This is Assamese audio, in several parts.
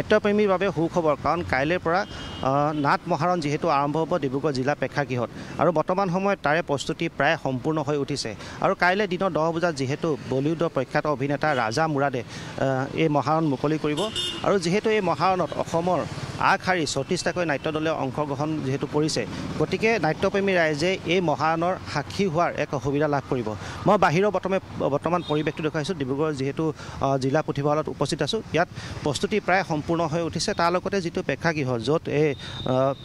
নাট্যপ্ৰেমীৰ বাবে সুখবৰ কাৰণ কাইলৈৰ পৰা নাট মহাৰণ যিহেতু আৰম্ভ হ'ব ডিব্ৰুগড় জিলা প্ৰেক্ষাগৃহত আৰু বৰ্তমান সময়ত তাৰে প্ৰস্তুতি প্ৰায় সম্পূৰ্ণ হৈ উঠিছে আৰু কাইলৈ দিনৰ দহ বজাত যিহেতু বলিউডৰ প্ৰখ্যাত অভিনেতা ৰাজা মুৰাদে এই মহাৰণ মুকলি কৰিব আৰু যিহেতু এই মহাৰণত অসমৰ আগশাৰী চৌত্ৰিছটাকৈ নাট্য দলে অংশগ্ৰহণ যিহেতু কৰিছে গতিকে নাট্যপ্ৰেমী ৰাইজে এই মহানৰ সাক্ষী হোৱাৰ এক সুবিধা লাভ কৰিব মই বাহিৰৰ বৰ্তমান বৰ্তমান পৰিৱেশটো দেখুৱাইছোঁ ডিব্ৰুগড় যিহেতু জিলা পুথিভঁৰালত উপস্থিত আছোঁ ইয়াত প্ৰস্তুতি প্ৰায় সম্পূৰ্ণ হৈ উঠিছে তাৰ লগতে যিটো প্ৰেক্ষাগৃহ য'ত এই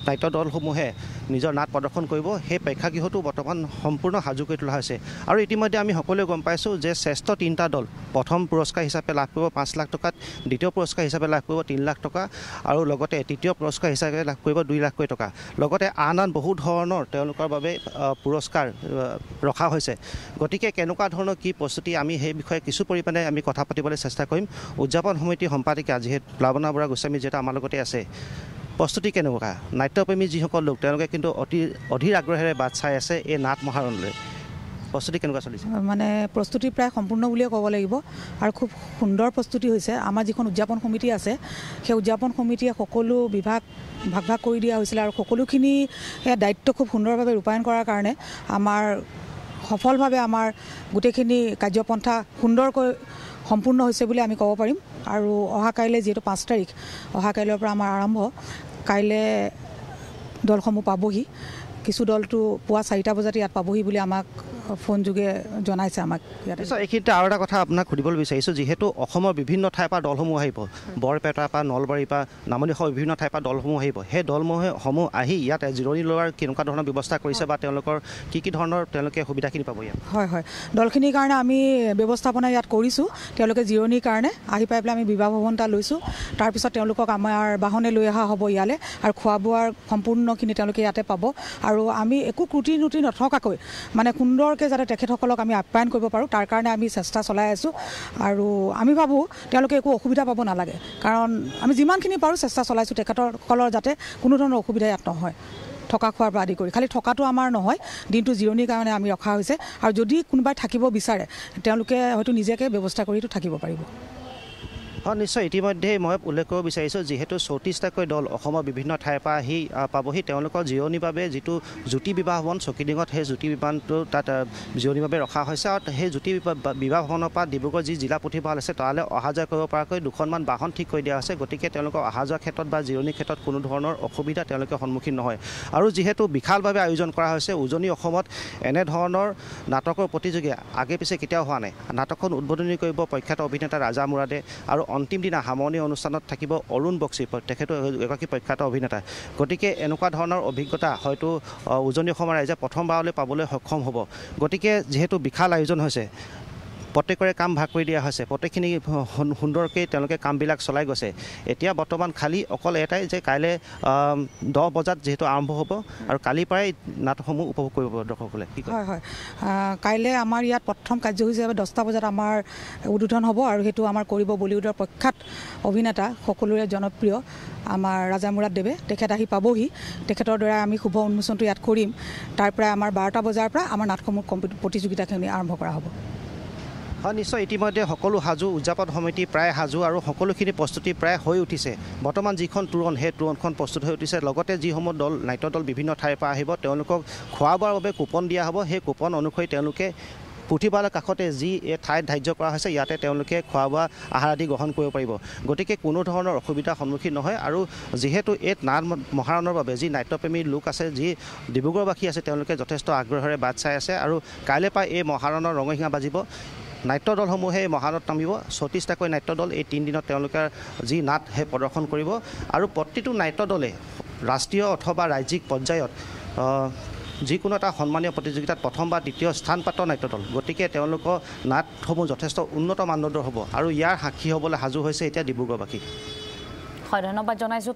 নাট্য দলসমূহে নিজৰ নাট প্ৰদৰ্শন কৰিব সেই প্ৰেক্ষাগৃহটো বৰ্তমান সম্পূৰ্ণ সাজু কৰি তোলা হৈছে আৰু ইতিমধ্যে আমি সকলোৱে গম পাইছোঁ যে শ্ৰেষ্ঠ তিনিটা দল প্ৰথম পুৰস্কাৰ হিচাপে লাভ কৰিব পাঁচ লাখ টকাত দ্বিতীয় পুৰস্কাৰ হিচাপে লাভ কৰিব তিনি লাখ টকা আৰু লগতে তৃতীয় পুরস্কার হিসাবে লাভ করব দুই লাখ টাকা লগতে আন আন বহু ধরনের বাবে পুরস্কার রখা হয়েছে গতি কেনকা ধরনের কি প্রস্তুতি আমি সেই বিষয়ে কিছু পরিমাণে আমি কথা পাতবলে চেষ্টা করম উদযাপন সমিতির সম্পাদিকা যেহেতু প্লাবনা বরা গোস্বামী যেটা আমার আছে প্রস্তুতি কেনকা নাট্যপ্রেমী যখন লোক অতি অধীর আগ্রহে বাট চাই আছে এই নাট মহারণলৈ প্ৰস্তুতি কেনেকুৱা চলিছে মানে প্ৰস্তুতি প্ৰায় সম্পূৰ্ণ বুলিয়ে ক'ব লাগিব আৰু খুব সুন্দৰ প্ৰস্তুতি হৈছে আমাৰ যিখন উদযাপন সমিতি আছে সেই উদযাপন সমিতিয়ে সকলো বিভাগ ভাগ ভাগ কৰি দিয়া হৈছিলে আৰু সকলোখিনি দায়িত্ব খুব সুন্দৰভাৱে ৰূপায়ণ কৰাৰ কাৰণে আমাৰ সফলভাৱে আমাৰ গোটেইখিনি কাৰ্যপন্থা সুন্দৰকৈ সম্পূৰ্ণ হৈছে বুলি আমি ক'ব পাৰিম আৰু অহা কাইলৈ যিহেতু পাঁচ তাৰিখ অহা কাইলৈৰ পৰা আমাৰ আৰম্ভ কাইলৈ দলসমূহ পাবহি কিছু দলটো পুৱা চাৰিটা বজাতে ইয়াত পাবহি বুলি আমাক ফোনযোগে জনাইছে আমাক ইয়াত এইখিনিতে আৰু এটা কথা আপোনাক সুধিবলৈ বিচাৰিছোঁ যিহেতু অসমৰ বিভিন্ন ঠাইৰ পৰা দলসমূহ আহিব বৰপেটাৰ পৰা নলবাৰীৰ পৰা নামনিসহ বিভিন্ন ঠাইৰ পৰা দলসমূহ আহিব সেই দলসমূহসমূহ আহি ইয়াত জিৰণি লোৱাৰ কেনেকুৱা ধৰণৰ ব্যৱস্থা কৰিছে বা তেওঁলোকৰ কি কি ধৰণৰ তেওঁলোকে সুবিধাখিনি পাব ইয়াত হয় হয় দলখিনিৰ কাৰণে আমি ব্যৱস্থাপনা ইয়াত কৰিছোঁ তেওঁলোকে জিৰণিৰ কাৰণে আহি পাই পেলাই আমি বিবাহ ভৱন এটা লৈছোঁ তাৰপিছত তেওঁলোকক আমাৰ বাহনে লৈ অহা হ'ব ইয়ালৈ আৰু খোৱা বোৱাৰ সম্পূৰ্ণখিনি তেওঁলোকে ইয়াতে পাব আৰু আমি একো ক্ৰুটি নুটি নথকাকৈ মানে সুন্দৰ সকলোকে যাতে তেখেতসকলক আমি আপ্যায়ন কৰিব পাৰোঁ তাৰ কাৰণে আমি চেষ্টা চলাই আছোঁ আৰু আমি ভাবোঁ তেওঁলোকে একো অসুবিধা পাব নালাগে কাৰণ আমি যিমানখিনি পাৰোঁ চেষ্টা চলাইছোঁ তেখেতসকলৰ যাতে কোনো ধৰণৰ অসুবিধা ইয়াত নহয় থকা খোৱাৰ পৰা আদি কৰি খালী থকাটো আমাৰ নহয় দিনটো জিৰণিৰ কাৰণে আমি ৰখা হৈছে আৰু যদি কোনোবাই থাকিব বিচাৰে তেওঁলোকে হয়তো নিজাকৈ ব্যৱস্থা কৰিতো থাকিব পাৰিব হয় নিশ্চয় ইতিমধ্যেই মই উল্লেখ কৰিব বিচাৰিছোঁ যিহেতু চৌত্ৰিছটাকৈ দল অসমৰ বিভিন্ন ঠাইৰ পৰা আহি পাবহি তেওঁলোকৰ জিৰণিৰ বাবে যিটো জ্যোতি বিবাহ ভৱন চকীডিঙত সেই জ্যোতি বিবাহটো তাত জিৰণিৰ বাবে ৰখা হৈছে আৰু সেই জ্যোতি বিবাহ ভৱনৰ পৰা ডিব্ৰুগড় যি জিলা পুথিভঁৰাল আছে তালৈ অহা যোৱা কৰিব পৰাকৈ দুখনমান বাহন ঠিক কৰি দিয়া হৈছে গতিকে তেওঁলোকৰ অহা যোৱা ক্ষেত্ৰত বা জিৰণিৰ ক্ষেত্ৰত কোনো ধৰণৰ অসুবিধা তেওঁলোকে সন্মুখীন নহয় আৰু যিহেতু বিশালভাৱে আয়োজন কৰা হৈছে উজনি অসমত এনেধৰণৰ নাটকৰ প্ৰতিযোগী আগে পিছে কেতিয়াও হোৱা নাই নাটকখন উদ্বোধনী কৰিব প্ৰখ্যাত অভিনেতা ৰাজা মুৰাদে আৰু অন্তিম দিনা সামৰণি অনুষ্ঠানত থাকিব অৰুণ বক্সি তেখেতো এগৰাকী প্ৰখ্যাত অভিনেতা গতিকে এনেকুৱা ধৰণৰ অভিজ্ঞতা হয়তো উজনি অসমৰ ৰাইজে প্ৰথমবাৰলৈ পাবলৈ সক্ষম হ'ব গতিকে যিহেতু বিশাল আয়োজন হৈছে প্ৰত্যেকৰে কাম ভাগ কৰি দিয়া হৈছে প্ৰত্যেকখিনি সুন্দৰকৈ তেওঁলোকে কামবিলাক চলাই গৈছে এতিয়া বৰ্তমান খালী অকল এটাই যে কাইলৈ দহ বজাত যিহেতু আৰম্ভ হ'ব আৰু কালিৰ পৰাই নাটকসমূহ উপভোগ কৰিব দৰ্শকসকলে হয় হয় কাইলৈ আমাৰ ইয়াত প্ৰথম কাৰ্যসূচী হিচাপে দহটা বজাত আমাৰ উদ্বোধন হ'ব আৰু সেইটো আমাৰ কৰিব বলিউডৰ প্ৰখ্যাত অভিনেতা সকলোৰে জনপ্ৰিয় আমাৰ ৰাজামুৰাদ দেৱে তেখেত আহি পাবহি তেখেতৰ দ্বাৰা আমি শুভ উন্মোচনটো ইয়াত কৰিম তাৰ পৰা আমাৰ বাৰটা বজাৰ পৰা আমাৰ নাটসমূহ কম্পিট প্ৰতিযোগিতাখিনি আৰম্ভ কৰা হ'ব হয় নিশ্চয় ইতিমধ্যে সকলো সাজু উদযাপন সমিতি প্ৰায় সাজু আৰু সকলোখিনি প্ৰস্তুতি প্ৰায় হৈ উঠিছে বৰ্তমান যিখন তোৰণ সেই তোৰণখন প্ৰস্তুত হৈ উঠিছে লগতে যিসমূহ দল নাট্য দল বিভিন্ন ঠাইৰ পৰা আহিব তেওঁলোকক খোৱা বোৱাৰ বাবে কুপন দিয়া হ'ব সেই কুপন অনুসৰি তেওঁলোকে পুথিভঁৰালৰ কাষতে যি এই ঠাইত ধাৰ্য কৰা হৈছে ইয়াতে তেওঁলোকে খোৱা বোৱা আহাৰ আদি গ্ৰহণ কৰিব পাৰিব গতিকে কোনো ধৰণৰ অসুবিধাৰ সন্মুখীন নহয় আৰু যিহেতু এই নাট মহাৰণৰ বাবে যি নাট্যপ্ৰেমী লোক আছে যি ডিব্ৰুগড়বাসী আছে তেওঁলোকে যথেষ্ট আগ্ৰহেৰে বাট চাই আছে আৰু কাইলৈ পৰা এই মহাৰণৰ ৰঙসিঙা বাজিব নাট্য দলসমূহে মহানত নামিব ছত্ৰিছটাকৈ নাট্য দল এই তিনিদিনত তেওঁলোকে যি নাট সেই প্ৰদৰ্শন কৰিব আৰু প্ৰতিটো নাট্য দলে ৰাষ্ট্ৰীয় অথবা ৰাজ্যিক পৰ্যায়ত যিকোনো এটা সন্মানীয় প্ৰতিযোগিতাত প্ৰথম বা দ্বিতীয় স্থান পাত্ৰ নাট্য দল গতিকে তেওঁলোকৰ নাটসমূহ যথেষ্ট উন্নত মানদণ্ডৰ হ'ব আৰু ইয়াৰ সাক্ষী হ'বলৈ সাজু হৈছে এতিয়া ডিব্ৰুগড়বাসী হয় ধন্যবাদ জনাইছোঁ